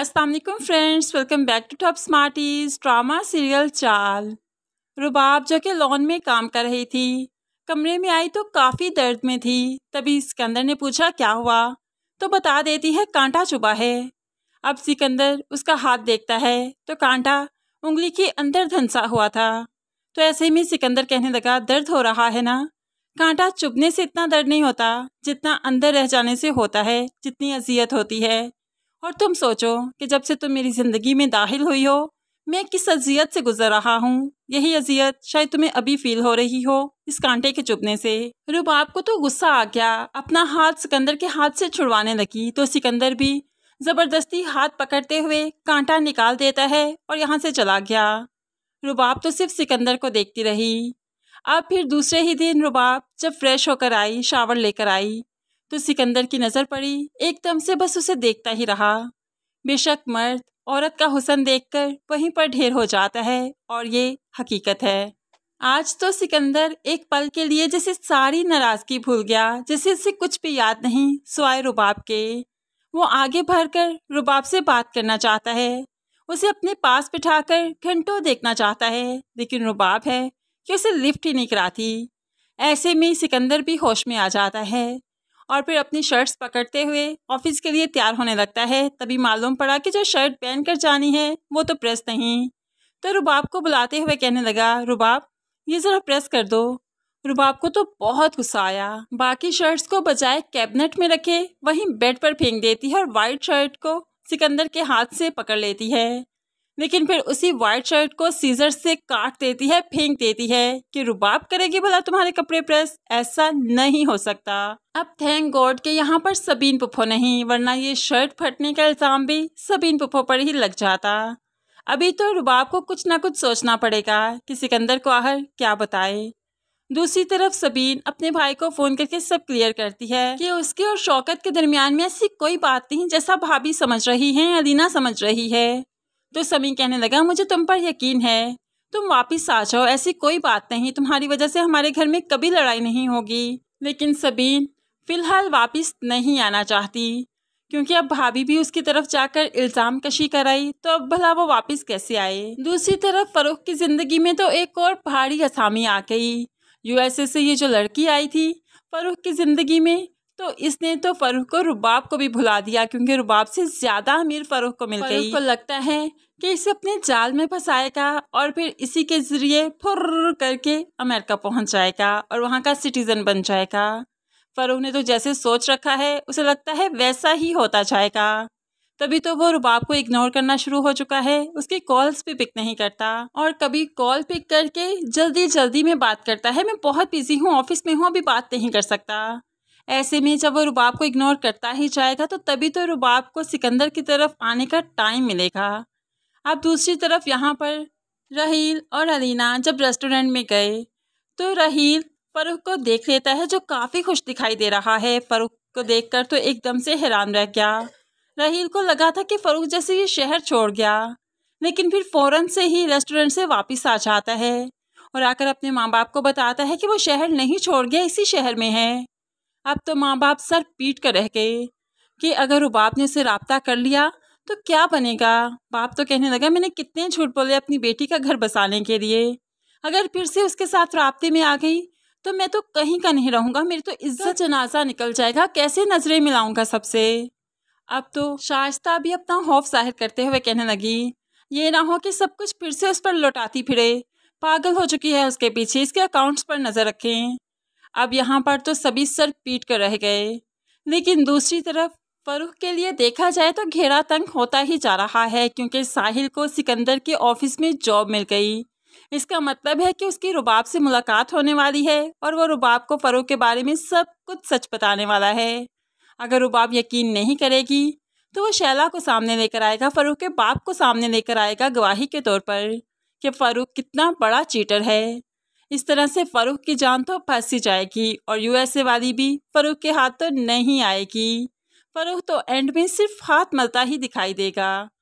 Aslam friends welcome back to top smarties drama serial चाल रुबाब जो कि लॉन में काम कर रही थी कमरे में आई तो काफ़ी दर्द में थी तभी सिकंदर ने पूछा क्या हुआ तो बता देती है कांटा चुबा है अब सिकंदर उसका हाथ देखता है तो कांटा उंगली के अंदर धंसा हुआ था तो ऐसे में सिकंदर कहने लगा दर्द हो रहा है ना कांटा चुभने से इतना दर्द नहीं होता जितना अंदर रह जाने से होता है जितनी अजियत होती है और तुम सोचो कि जब से तुम मेरी ज़िंदगी में दाखिल हुई हो मैं किस अजियत से गुजर रहा हूँ यही अजियत शायद तुम्हें अभी फील हो रही हो इस कांटे के चुभने से रुबाब को तो गुस्सा आ गया अपना हाथ सिकंदर के हाथ से छुड़वाने लगी तो सिकंदर भी जबरदस्ती हाथ पकड़ते हुए कांटा निकाल देता है और यहाँ से चला गया रुबाब तो सिर्फ सिकंदर को देखती रही अब फिर दूसरे ही दिन रुबाब जब फ्रेश होकर आई शावर लेकर आई तो सिकंदर की नज़र पड़ी एकदम से बस उसे देखता ही रहा बेशक मर्द औरत का हुसन देखकर वहीं पर ढेर हो जाता है और ये हकीकत है आज तो सिकंदर एक पल के लिए जैसे सारी नाराज़गी भूल गया जैसे उसे कुछ भी याद नहीं स्वाय रुबाब के वो आगे कर रुबाब से बात करना चाहता है उसे अपने पास बिठाकर घंटों देखना चाहता है लेकिन रुबाब है कि उसे लिफ्ट ही नहीं कराती ऐसे में सिकंदर भी होश में आ जाता है और फिर अपनी शर्ट्स पकड़ते हुए ऑफिस के लिए तैयार होने लगता है तभी मालूम पड़ा कि जो शर्ट पहन कर जानी है वो तो प्रेस नहीं तो रुबाब को बुलाते हुए कहने लगा रुबाब ये ज़रा प्रेस कर दो रुबाब को तो बहुत गुस्सा आया बाकी शर्ट्स को बजाय कैबिनेट में रखे वहीं बेड पर फेंक देती है और वाइट शर्ट को सिकंदर के हाथ से पकड़ लेती है लेकिन फिर उसी वाइट शर्ट को सीजर से काट देती है फेंक देती है कि रुबाब करेगी भला तुम्हारे कपड़े प्रेस ऐसा नहीं हो सकता अब थैंक गॉड के यहाँ पर सबीन पुफो नहीं वरना ये शर्ट फटने का इल्ज़ाम भी सबीन पुफो पर ही लग जाता अभी तो रुबाब को कुछ ना कुछ सोचना पड़ेगा कि सिकंदर को आहर क्या बताए दूसरी तरफ सबीन अपने भाई को फोन करके सब क्लियर करती है कि उसके और शौकत के दरमियान में ऐसी कोई बात नहीं जैसा भाभी समझ रही हैं अलीना समझ रही है तो समी कहने लगा मुझे तुम पर यकीन है तुम वापस आ जाओ ऐसी कोई बात नहीं तुम्हारी वजह से हमारे घर में कभी लड़ाई नहीं होगी लेकिन सबीन फ़िलहाल वापस नहीं आना चाहती क्योंकि अब भाभी भी उसकी तरफ जाकर इल्ज़ाम कशी कराई तो अब भला वो वापस कैसे आए दूसरी तरफ फ़रूख की ज़िंदगी में तो एक और भारी असामी आ गई यूएसए से ये जो लड़की आई थी फ़रूख की ज़िंदगी में तो इसने तो फरूख को रुबाब को भी भुला दिया क्योंकि रुबाब से ज़्यादा अमीर फरूख को मिल गई को लगता है कि इसे अपने जाल में फंसाएगा और फिर इसी के जरिए फुर करके अमेरिका पहुंच जाएगा और वहाँ का सिटीज़न बन जाएगा फरूख ने तो जैसे सोच रखा है उसे लगता है वैसा ही होता जाएगा तभी तो वो रुबाब को इग्नोर करना शुरू हो चुका है उसकी कॉल्स भी पिक नहीं करता और कभी कॉल पिक करके जल्दी जल्दी में बात करता है मैं बहुत बिजी हूँ ऑफिस में हूँ अभी बात नहीं कर सकता ऐसे में जब वो रुबाब को इग्नोर करता ही जाएगा तो तभी तो रुबाब को सिकंदर की तरफ आने का टाइम मिलेगा अब दूसरी तरफ यहाँ पर रहील और अलीना जब रेस्टोरेंट में गए तो रहील फरुख को देख लेता है जो काफ़ी खुश दिखाई दे रहा है फ़रुख़ को देखकर तो एकदम से हैरान रह गया रहील को लगा था कि फ़रूख जैसे ये शहर छोड़ गया लेकिन फिर फ़ौरन से ही रेस्टोरेंट से वापस आ जाता है और आकर अपने माँ बाप को बताता है कि वो शहर नहीं छोड़ गया इसी शहर में है अब तो माँ बाप सर पीट कर रह गए कि अगर वो बाप ने उसे रबता कर लिया तो क्या बनेगा बाप तो कहने लगा मैंने कितने झूठ बोले अपनी बेटी का घर बसाने के लिए अगर फिर से उसके साथ रबते में आ गई तो मैं तो कहीं का नहीं रहूँगा मेरी तो इज्जत जनाजा निकल जाएगा कैसे नजरें मिलाऊंगा सबसे अब तो शाइस्ता भी अपना खौफ जाहिर करते हुए कहने लगी ये ना हो कि सब कुछ फिर से उस पर लौटाती फिरे पागल हो चुकी है उसके पीछे इसके अकाउंट्स पर नज़र रखें अब यहाँ पर तो सभी सर पीट कर रह गए लेकिन दूसरी तरफ फरूख के लिए देखा जाए तो घेरा तंग होता ही जा रहा है क्योंकि साहिल को सिकंदर के ऑफिस में जॉब मिल गई इसका मतलब है कि उसकी रुबाब से मुलाकात होने वाली है और वो रुबाब को फरूख के बारे में सब कुछ सच बताने वाला है अगर रुबाब यकीन नहीं करेगी तो वो शैला को सामने लेकर आएगा फ़रूख के बाप को सामने लेकर आएगा गवाही के तौर पर कि फरूख कितना बड़ा चीटर है इस तरह से फरूख की जान तो फंसी जाएगी और यूएसए वाली भी फरूख के हाथ तो नहीं आएगी फरूख तो एंड में सिर्फ हाथ मलता ही दिखाई देगा